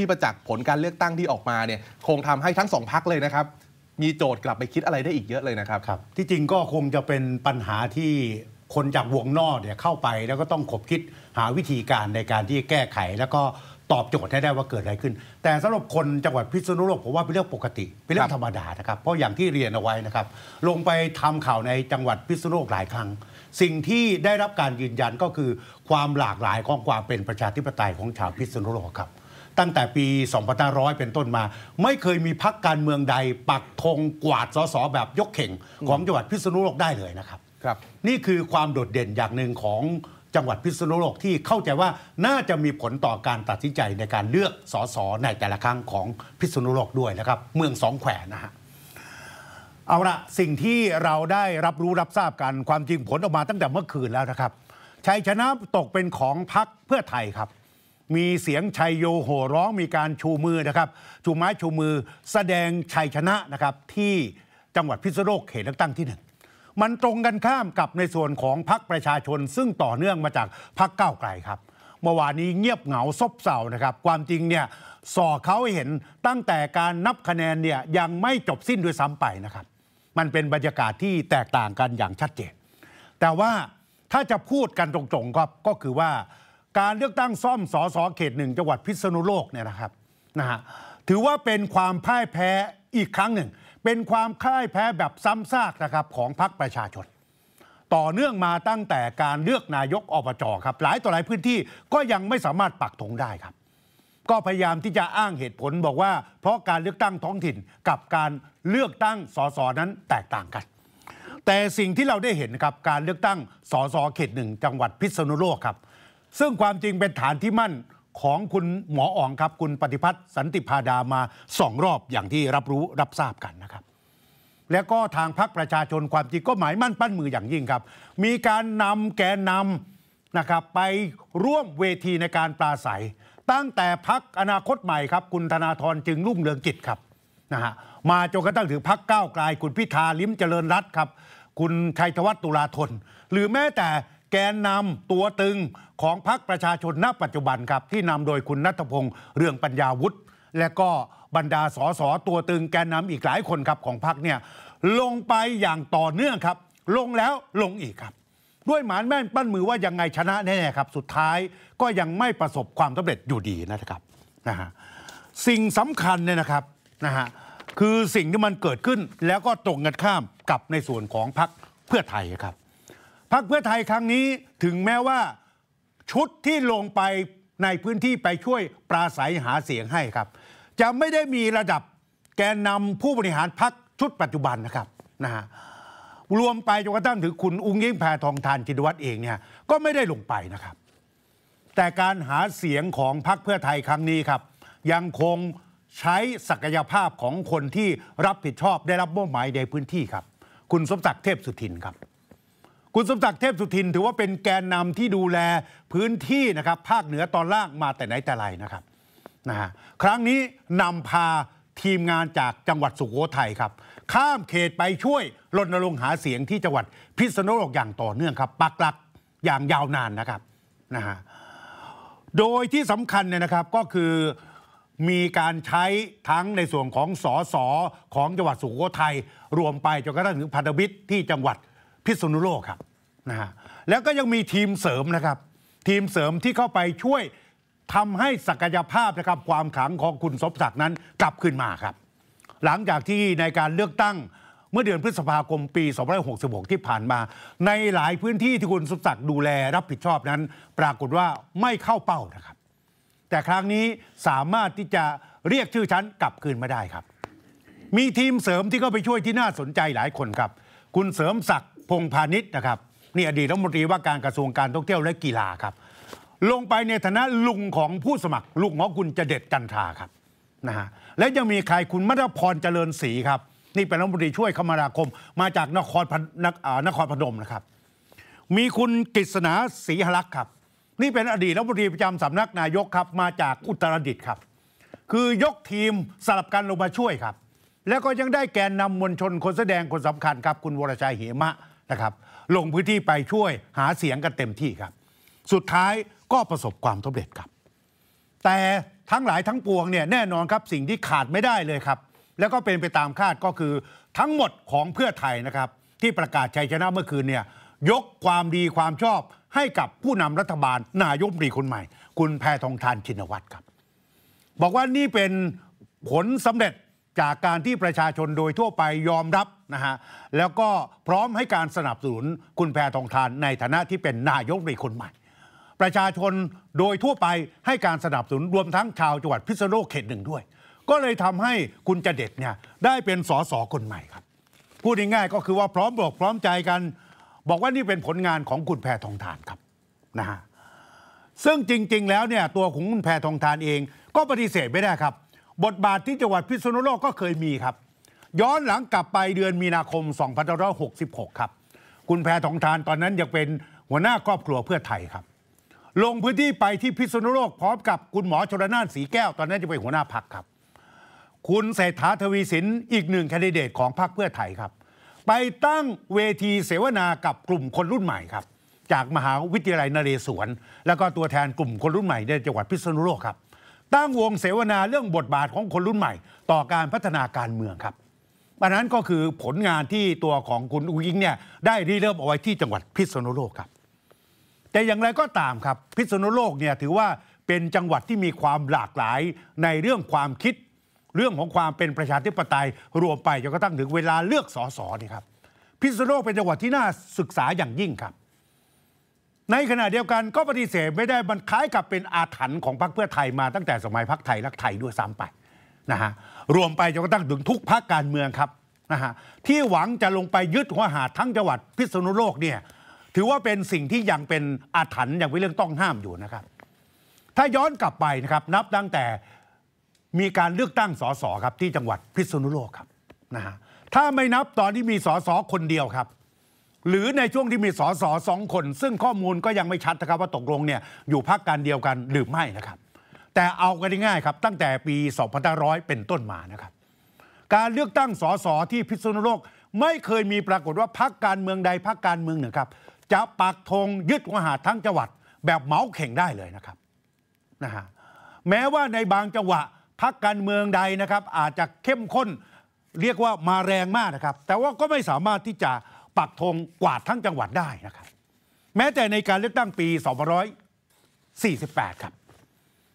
ที่ประจักษ์ผลการเลือกตั้งที่ออกมาเนี่ยคงทำให้ทั้งสองพักเลยนะครับ มีโจทย์กลับไปคิดอะไรได้อีกเยอะเลยนะครับรบที่จริงก็คงจะเป็นปัญหาที่คนจากวงนอกเนี่ยเข้าไป แล้วก็ต้องขบคิดหาวิธีการในการที่แก้ไข แล้วก็ตอบโจทย์ให้ได้ว่าเกิดอะไรขึ้น แต่สำหรับคนจังหวัดพิษณุโลกผมว่าเป็นเรื่องปกติเป็นเรื่องธรรมดานะครับเพราะอย่างที่เรียนเอาไว้นะครับ ลงไปทำข่าวในจังหวัดพิษณุโลกหลายครั้ง สิ่งที่ได้รับการยืนยันก็คือความหลากหลายของความเป็นประชาธิปไตยของชาวพิษณุโลกครับตั้งแต่ปี 2500 เป็นต้นมา ไม่เคยมีพักการเมืองใดปักธงกวาดสสแบบยกเข่ง ของจังหวัดพิษณุโลกได้เลยนะครับครับ นี่คือความโดดเด่นอย่างหนึ่งของจังหวัดพิษณุโลกที่เข้าใจว่าน่าจะมีผลต่อการตัดสินใจในการเลือกสสในแต่ละครั้งของพิษณุโลกด้วยนะครับ เมืองสองแขวนนะฮะเอาละสิ่งที่เราได้รับรู้รับทราบกันความจริงผลออกมาตั้งแต่เมื่อคืนแล้วนะครับชัยชนะตกเป็นของพรรคเพื่อไทยครับมีเสียงชัยโยโห่ร้องมีการชูมือนะครับชูไม้ชูมือแสดงชัยชนะนะครับที่จังหวัดพิษณุโลกเขตเลือกตั้งที่หนึ่งมันตรงกันข้ามกับในส่วนของพรรคประชาชนซึ่งต่อเนื่องมาจากพรรคก้าวไกลครับเมื่อวานนี้เงียบเหงาซบเซานะครับความจริงเนี่ยสอเขาเห็นตั้งแต่การนับคะแนนเนี่ยยังไม่จบสิ้นด้วยซ้ำไปนะครับ มันเป็นบรรยากาศที่แตกต่างกันอย่างชัดเจน แต่ว่าถ้าจะพูดกันตรงๆครับก็คือว่าการเลือกตั้งซ่อมสอสอเขตหนึ่งจังหวัดพิษณุโลกเนี่ยนะครับนะฮะถือว่าเป็นความพ่ายแพ้อีกครั้งหนึ่ง เป็นความพ่ายแพ้แบบซ้ำซากนะครับของพรรคประชาชน ต่อเนื่องมาตั้งแต่การเลือกนายกอบจครับหลายต่อหลายพื้นที่ก็ยังไม่สามารถปักธงได้ครับ ก็พยายามที่จะอ้างเหตุผลบอกว่า เพราะการเลือกตั้งท้องถิ่นกับการเลือกตั้งสสนั้นแตกต่างกัน แต่สิ่งที่เราได้เห็นครับการเลือกตั้งสสเขตหนึ่งจังหวัดพิษณุโลกครับซึ่งความจริงเป็นฐานที่มั่นของคุณหมออ่องครับคุณปฏิพัฒน์สันติพาดามาสองรอบอย่างที่รับรู้รับทราบกันนะครับ แล้วก็ทางพรรคประชาชนความจริงก็หมายมั่นปั้นมืออย่างยิ่งครับ มีการนำแกนนำนะครับไปร่วมเวทีในการปราศัย ตั้งแต่พักอนาคตใหม่ครับคุณธนาธรจึงรุ่งเรืองกิจครับนะฮะมาจนกระทั่งถึงพักก้าวไกลคุณพิธาลิ้มเจริญรัตครับ คุณชัยธวัฒน์ตุลาธน หรือแม้แต่แกนนำตัวตึงของพรรคประชาชนณ ปัจจุบันครับ ที่นำโดยคุณนัทพงศ์เรืองปัญญาวุฒิและก็บรรดาสสตัวตึงแกนนำอีกหลายคนครับของพรรคเนี่ยลงไปอย่างต่อเนื่องครับ ลงแล้วลงอีกครับ ด้วยหมานแม่นปั้นมือว่ายังไงชนะแน่ครับสุดท้ายก็ยังไม่ประสบความสำเร็จอยู่ดีนะครับนะฮะสิ่งสำคัญเนี่ยนะครับนะฮะคือสิ่งที่มันเกิดขึ้นแล้วก็ตรงกันข้ามกับในส่วนของพรรคเพื่อไทยครับพักเพื่อไทยครั้งนี้ถึงแม้ว่าชุดที่ลงไปในพื้นที่ไปช่วยปราศัยหาเสียงให้ครับ จะไม่ได้มีระดับแกนนำผู้บริหารพักชุดปัจจุบันนะครับนะฮะรวมไปจนกระทั่งถึง คุณอุ้งยิ่งแพทองทานจินวัตรเองเนี่ยก็ไม่ได้ลงไปนะครับ แต่การหาเสียงของพักเพื่อไทยครั้งนี้ครับ ยังคงใช้ศักยภาพของคนที่รับผิดชอบได้รับมอบหมายในพื้นที่ครับ คุณสมศักดิ์เทพสุทินครับคุณสมศักดิ์เทพสุทินถือว่าเป็นแกนนำที่ดูแลพื้นที่นะครับภาคเหนือตอนล่างมาแต่ไหนแต่ไรนะครับนะฮะครั้งนี้นำพาทีมงานจากจังหวัดสุโขทัยครับ ข้ามเขตไปช่วย รณรงค์หาเสียงที่จังหวัดพิษณุโลกอย่างต่อเนื่องครับปักหลักอย่างยาวนานนะครับนะฮะโดยที่สำคัญเนี่ยนะครับก็คือมีการใช้ทั้งในส่วนของสอสอของจังหวัดสุโขทัยรวมไปจนกระทั่งถึงพันธมิตรที่จังหวัดพิษณุโลกครับนะฮะแล้วก็ยังมีทีมเสริมนะครับ ทีมเสริมที่เข้าไปช่วยทำให้ศักยภาพนะครับ ความขังของคุณสมศักดิ์นั้นกลับขึ้นมาครับ หลังจากที่ในการเลือกตั้งเมื่อเดือนพฤษภาคมปี 2566 ที่ผ่านมา ในหลายพื้นที่ที่คุณสมศักดิ์ดูแลรับผิดชอบนั้น ปรากฏว่าไม่เข้าเป้านะครับ แต่ครั้งนี้สามารถที่จะเรียกชื่อชั้นกลับคืนมาได้ครับ มีทีมเสริมที่เข้าไปช่วยที่น่าสนใจหลายคนครับ คุณเสริมศักดิพงพาณิชย์นะครับนี่อดีตรัฐมนตรีว่าการกระทรวงการท่องเที่ยวและกีฬาครับลงไปในฐานะลุงของผู้สมัครลุงของคุณจะเด็ดจันทราครับนะฮะและยังมีใครคุณมัทพรเจริญศรีครับ นี่เป็นรัฐมนตรีช่วยคมนาคมมาจากนครพนนครพนมนะครับมีคุณกฤษณาศรีหลักษ์ครับนี่เป็นอดีตรัฐมนตรีประจำสำนักนายกครับ มาจากอุตรดิตถ์ครับ คือยกทีมสลับกันลงมาช่วยครับ แล้วก็ยังได้แกนนำมวลชนคนแสดงคนสำคัญครับคุณวรชัยเหมะนะครับลงพื้นที่ไปช่วยหาเสียงกันเต็มที่ครับ สุดท้ายก็ประสบความสำเร็จครับ แต่ทั้งหลายทั้งปวงเนี่ยแน่นอนครับสิ่งที่ขาดไม่ได้เลยครับ แล้วก็เป็นไปตามคาดก็คือทั้งหมดของเพื่อไทยนะครับ ที่ประกาศชัยชนะเมื่อคืนเนี่ยยกความดีความชอบให้กับผู้นำรัฐบาลนายมรีคนใหม่ คุณแพทองทานชินวัตรครับ บอกว่านี่เป็นผลสำเร็จจากการที่ประชาชนโดยทั่วไปยอมรับนะฮะแล้วก็พร้อมให้การสนับสนุนคุณแพทองทานในฐานะที่เป็นนายกในคนใหม่ ประชาชนโดยทั่วไปให้การสนับสนุน รวมทั้งชาวจังหวัดพิษณุโลกเขตหนึ่งด้วย ก็เลยทำให้คุณจเด็ดเนี่ยได้เป็นสสคนใหม่ครับพูดง่ายๆก็คือว่าพร้อมบอกพร้อมใจกัน บอกว่านี่เป็นผลงานของคุณแพทองทานครับนะฮะซึ่งจริงๆ แล้วเนี่ยตัวของคุณแพทองทานเองก็ปฏิเสธไม่ได้ครับบทบาทที่จังหวัดพิษณุโลกก็เคยมีครับ ย้อนหลังกลับไปเดือนมีนาคม 2566 ครับ คุณแพทองทานตอนนั้นยังเป็นหัวหน้าครอบครัวเพื่อไทยครับ ลงพื้นที่ไปที่พิษณุโลกพร้อมกับคุณหมอชลนานสีแก้วตอนนั้นจะเป็นหัวหน้าพักครับ คุณเศรษฐาทวีสินอีกหนึ่งแคนดิเดตของพรรคเพื่อไทยครับ ไปตั้งเวทีเสวนากับกลุ่มคนรุ่นใหม่ครับ จากมหาวิทยาลัยนเรศวร แล้วก็ตัวแทนกลุ่มคนรุ่นใหม่ในจังหวัดพิษณุโลกครับตั้งวง เสวนาเรื่องบทบาทของคนรุ่นใหม่ ต่อการพัฒนาการเมืองครับอันนั้นก็คือผลงานที่ตัวของคุณอุ้งยิงเนี่ยได้ริเริ่มเอาไว้ที่จังหวัดพิษณุโลกครับ แต่อย่างไรก็ตามครับพิษณุโลกเนี่ยถือว่าเป็นจังหวัดที่มีความหลากหลายในเรื่องความคิด เรื่องของความเป็นประชาธิปไตย รวมไปจนกระทั่งถึงเวลาเลือกสสนี่ครับ พิษณุโลกเป็นจังหวัดที่น่าศึกษาอย่างยิ่งครับในขณะเดียวกันก็ปฏิเสธไม่ได้ มันคล้ายกับเป็นอาถรรพ์ของพรรคเพื่อไทยมาตั้งแต่สมัยพรรคไทยรักไทยด้วยซ้ำไปนะฮะรวมไปจนกระทั่งถึงทุกพรรคการเมืองครับนะฮะที่หวังจะลงไปยึดหัวหาทั้งจังหวัดพิษณุโลกเนี่ยถือว่าเป็นสิ่งที่ยังเป็นอาถรรพ์ยังเป็นเรื่องต้องห้ามอยู่นะครับ ถ้าย้อนกลับไปนะครับ นับตั้งแต่มีการเลือกตั้งสสครับที่จังหวัดพิษณุโลกครับนะฮะถ้าไม่นับตอนที่มีสสคนเดียวครับหรือในช่วงที่มีสอสอสองคน ซึ่งข้อมูลก็ยังไม่ชัดนะครับว่าตกลงเนี่ยอยู่พักการเดียวกันหรือไม่นะครับ แต่เอากันง่ายครับ ตั้งแต่ปี2500 เป็นต้นมานะครับการเลือกตั้งสอสอที่พิษณุโลก ไม่เคยมีปรากฏว่าพักการเมืองใดพักการเมืองหนึ่งครับจะปักธงยึดมหาทั้งจังหวัด แบบเหมาเข่งได้เลยนะครับนะฮะแม้ว่าในบางจังหวะพักการเมืองใดนะครับ อาจจะเข้มข้นเรียกว่ามาแรงมากนะครับ แต่ว่าก็ไม่สามารถที่จะปักธงกวาดทั้งจังหวัดได้นะครับแม้แต่ในการเลือกตั้งปี2548 ครับ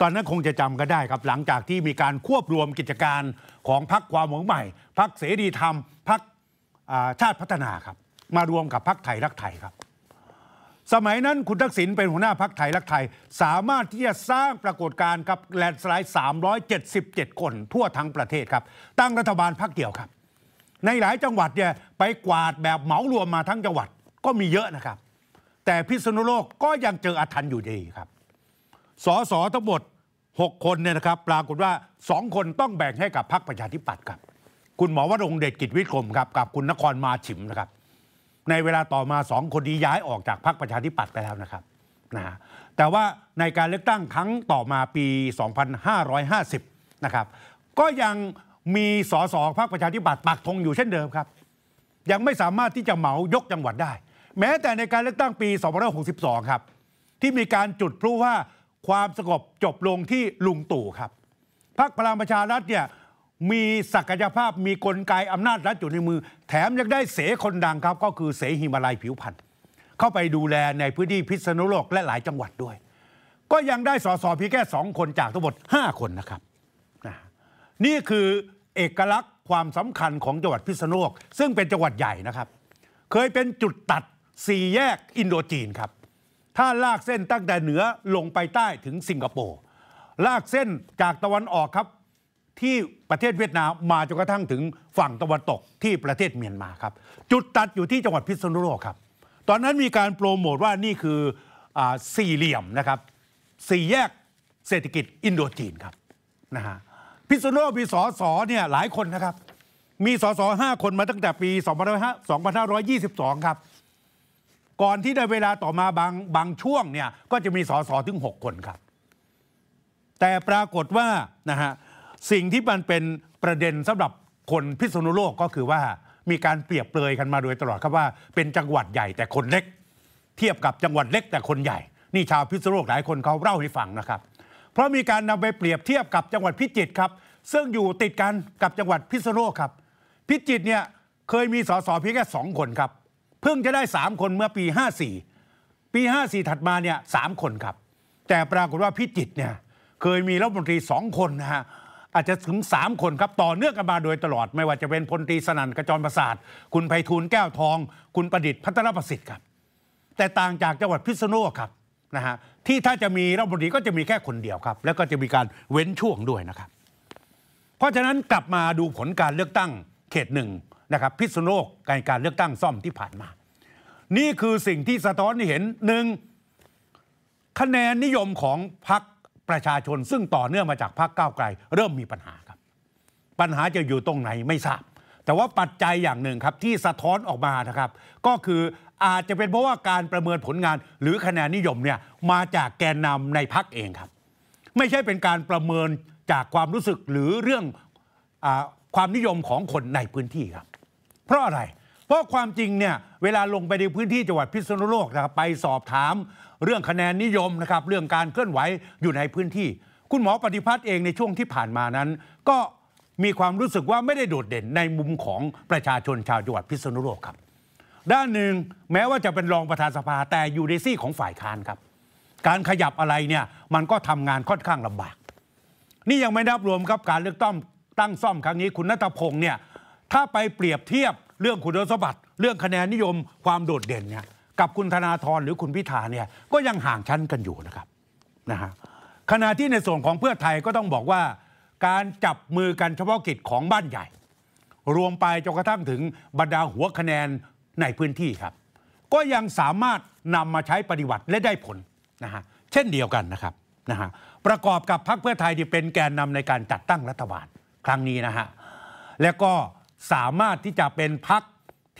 ตอนนั้นคงจะจำก็ได้ครับ หลังจากที่มีการควบรวมกิจการของพรรคความหวังใหม่พรรคเสรีธรรมพรรคชาติพัฒนาครับ มารวมกับพรรคไทยรักไทยครับ สมัยนั้นคุณทักษิณเป็นหัวหน้าพรรคไทยรักไทย สามารถที่จะสร้างปรากฏการณ์กับแลนสไลด์ 377 คน ทั่วทั้งประเทศครับตั้งรัฐบาลพรรคเดียวครับในหลายจังหวัดเนี่ยไปกวาดแบบเหมารวมมาทั้งจังหวัด ก็มีเยอะนะครับ แต่พิษณุโลกก็ยังเจออาถรรพ์อยู่ดีครับสสทั้งหมด 6 คนเนี่ยนะครับ ปรากฏว่า 2 คนต้องแบ่งให้กับพรรคประชาธิปัตย์ครับ คุณหมอวรงเดชกิจวิกรมครับกับคุณนครมาฉิมนะครับ ในเวลาต่อมาสองคนนี้ย้ายออกจากพรรคประชาธิปัตย์ไปแล้วนะครับนะแต่ว่าในการเลือกตั้งครั้งต่อมาปี2550นะครับก็ยังมีสสพรรคประชาธิปัตย์ปักธงอยู่เช่นเดิมครับ ยังไม่สามารถที่จะเหมายกจังหวัดได้ แม้แต่ในการเลือกตั้งปี2562 ครับ ที่มีการจุดพลุว่าความสงบจบลงที่ลุงตู่ครับ พรรคพลังประชารัฐเนี่ยมีศักยภาพมีกลไกอำนาจรัฐอยู่ในมือ แถมยังได้เสคนดังครับ ก็คือเสหิมาลัยผิวพันธ์เข้าไปดูแลในพื้นที่พิษณุโลกและหลายจังหวัดด้วย ก็ยังได้สสเพียงแค่สองคนจากทั้งหมด 5 คนนะครับนี่คือเอกลักษณ์ความสำคัญของจังหวัดพิษณุโลกซึ่งเป็นจังหวัดใหญ่นะครับ เคยเป็นจุดตัดสี่แยกอินโดจีนครับถ้าลากเส้นตั้งแต่เหนือลงไปใต้ถึงสิงคโปร์ลากเส้นจากตะวันออกครับที่ประเทศเวียดนามมาจนกระทั่งถึงฝั่งตะวันตกที่ประเทศเมียนมาครับ จุดตัดอยู่ที่จังหวัดพิษณุโลกครับตอนนั้นมีการโปรโมทว่านี่คืออสี่เหลี่ยมนะครับสี่แยกเศรษฐกิจอินโดจีนครับนะฮะพิษณุโลกมีสอสอเนี่ยหลายคนนะครับ มีสอสอห้าคนมาตั้งแต่ปี 2522ครับก่อนที่ในเวลาต่อมาบางบางช่วงเนี่ยก็จะมีสอสอถึง 6 คนครับ แต่ปรากฏว่านะฮะสิ่งที่มันเป็นประเด็นสำหรับคนพิษณุโลกก็คือว่ามีการเปรียบเปรยกันมาโดยตลอดครับว่าเป็นจังหวัดใหญ่แต่คนเล็ก เทียบกับจังหวัดเล็กแต่คนใหญ่ นี่ชาวพิษณุโลกหลายคนเขาเล่าให้ฟังนะครับพราะมีการนำไปเปรียบเทียบกับจังหวัดพิจิตรครับ ซึ่งอยู่ติดกันกับจังหวัดพิษณุโลกครับ พิจิตรเนี่ยเคยมีสสเพียงแค่สองคนครับ เพิ่งจะได้สามคนเมื่อปี 54 ปี 54 ถัดมาเนี่ยสามคนครับ แต่ปรากฏว่าพิจิตรเนี่ยเคยมีรัฐมนตรีสองคนนะฮะอาจจะถึง 3 คนครับต่อเนื่องกันมาโดยตลอดไม่ว่าจะเป็นพลตรีสนั่นกระจรประสาทคุณไพฑูรย์แก้วทอง คุณประดิษฐ์พัฒนประสิทธิ์ครับ แต่ต่างจากจังหวัดพิษณุโลกครับนะฮะที่ถ้าจะมีรัฐมนตรีก็จะมีแค่คนเดียวครับ แล้วก็จะมีการเว้นช่วงด้วยนะครับ เพราะฉะนั้นกลับมาดูผลการเลือกตั้งเขตหนึ่งนะครับ พิษณุโลกการการเลือกตั้งซ่อมที่ผ่านมา นี่คือสิ่งที่สะท้อนให้เห็นหนึ่งคะแนนนิยมของพรรคประชาชนซึ่งต่อเนื่องมาจากพรรคก้าวไกล เริ่มมีปัญหาครับ ปัญหาจะอยู่ตรงไหนไม่ทราบแต่ว่าปัจจัยอย่างหนึ่งครับ ที่สะท้อนออกมานะครับ ก็คืออาจจะเป็นเพราะว่าการประเมินผลงาน หรือคะแนนนิยมเนี่ยมาจากแกนนำในพักเองครับ ไม่ใช่เป็นการประเมินจากความรู้สึกหรือเรื่องอความนิยมของคนในพื้นที่ครับ เพราะอะไรเพราะความจริงเนี่ยเวลาลงไปในพื้นที่จังหวัดพิษณุโลกนะครับไปสอบถาม เรื่องคะแนนนิยมนะครับเรื่องการเคลื่อนไหวอยู่ในพื้นที่ คุณหมอปฏิพัฒน์เองในช่วงที่ผ่านมานั้น ก็มีความรู้สึกว่าไม่ได้โดดเด่นในมุมของประชาชนชาวจังหวัดพิษณุโลกครับ ด้านหนึ่งแม้ว่าจะเป็นรองประธานสภาแต่อยู่ในซี่ของฝ่ายค้านครับ การขยับอะไรเนี่ย มันก็ทำงานค่อนข้างลำบาก นี่ยังไม่นับรวมครับการเลือกตั้งตั้งซ่อมครั้งนี้คุณนัทพงศ์เนี่ย ถ้าไปเปรียบเทียบเรื่องคุณสมบัติเรื่องคะแนนนิยม ความโดดเด่นเนี่ยกับคุณธนาธรหรือคุณพิธาเนี่ยก็ยังห่างชั้นกันอยู่นะครับนะฮะขณะที่ในส่วนของเพื่อไทยก็ต้องบอกว่าการจับมือกันเฉพาะกิจของบ้านใหญ่ รวมไปจนกระทั่งถึงบรรดาหัวคะแนนในพื้นที่ครับ ก็ยังสามารถนำมาใช้ปฏิวัติและได้ผลนะฮะเช่นเดียวกันนะครับนะฮะประกอบกับพรรคเพื่อไทยที่เป็นแกนนำในการจัดตั้งรัฐบาลครั้งนี้นะฮะและก็สามารถที่จะเป็นพรรค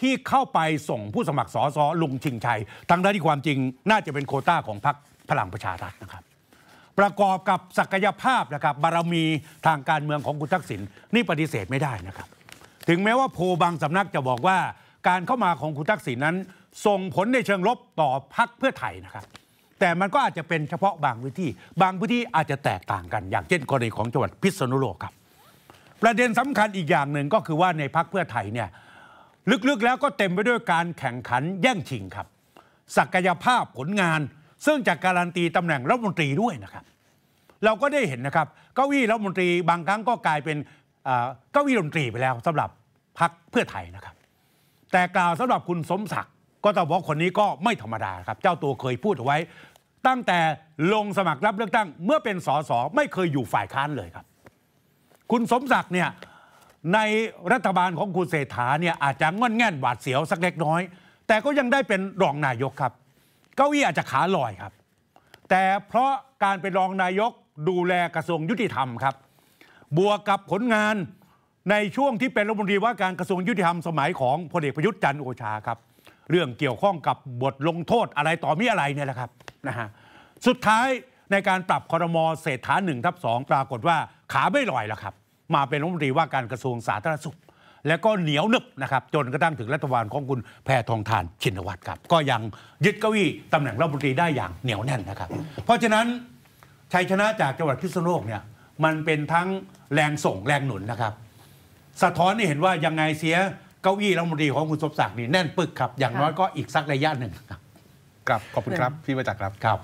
ที่เข้าไปส่งผู้สมัครสอสอลุงชิงชัย ทั้งที่ความจริงน่าจะเป็นโคต้าของพรรคพลังประชารัฐนะครับประกอบกับศักยภาพนะครับบารมีทางการเมืองของคุณทักษิณนี่ปฏิเสธไม่ได้นะครับ ถึงแม้ว่าโพบางสำนักจะบอกว่าการเข้ามาของคุณทักษิณนั้นส่งผลในเชิงลบต่อพรรคเพื่อไทยนะครับ แต่มันก็อาจจะเป็นเฉพาะบางพื้นที่บางพื้นที่อาจจะแตกต่างกันอย่างเช่นกรณีของจังหวัดพิษณุโลกครับประเด็นสำคัญอีกอย่างหนึ่งก็คือว่าในพรรคเพื่อไทยเนี่ยลึกๆ แล้วก็เต็มไปด้วยการแข่งขันแย่งชิงครับ ศักยภาพผลงานซึ่งจะการันตีตำแหน่งรัฐมนตรีด้วยนะครับ เราก็ได้เห็นนะครับ เก้าอี้รัฐมนตรีบางครั้งก็กลายเป็นเก้าอี้รัฐมนตรีไปแล้วสำหรับพรรคเพื่อไทยนะครับ แต่กล่าวสำหรับคุณสมศักดิ์ก็ต้องบอกคนนี้ก็ไม่ธรรมดาครับเจ้าตัวเคยพูดเอาไว้ ตั้งแต่ลงสมัครรับเลือกตั้งเมื่อเป็นสสไม่เคยอยู่ฝ่ายค้านเลยครับ คุณสมศักดิ์เนี่ยในรัฐบาลของคุณเศรษฐาเนี่ยอาจจะงอนแง่นหวาดเสียวสักเล็กน้อย แต่ก็ยังได้เป็นรองนายกครับก้าอี้อาจจะขาลอยครับแต่เพราะการเป็นรองนายกดูแลกระทรวงยุติธรรมครับบวกกับผลงานในช่วงที่เป็นรัฐมนตรีว่าการกระทรวงยุติธรรมสมัยของพลเอกประยุทธ์จันทร์โอชาครับเรื่องเกี่ยวข้องกับบทลงโทษอะไรต่อมีอะไรเนี่ยแหละครับนะฮะสุดท้ายในการปรับคอรมอเศรษฐาหนึ่งทับสองปรากฏว่าขาไม่ลอยแล้วครับมาเป็นรัฐมนตรีว่าการกระทรวงสาธารณสุขแล้วก็เหนียวหนึบนะครับจนกระทั่งถึงรัฐบาลของคุณแพทองทาน ชินวัตรครับก็ยังยึดเก้าอี้ตำแหน่งรัฐมนตรีได้อย่างเหนียวแน่นนะครับ เพราะฉะนั้นชัยชนะจากจังหวัดพิษณุโลกเนี่ยมันเป็นทั้งแรงส่งแรงหนุนนะครับ สะท้อนให้เห็นว่ายังไงเสียเก้าอี้รัฐมนตรีของคุณสมศักดิ์นี่แน่นปึกครับ อย่างน้อยก็อีกสักระยะหนึ่งครับขอบคุณครับพี่ประจักษ์ครับ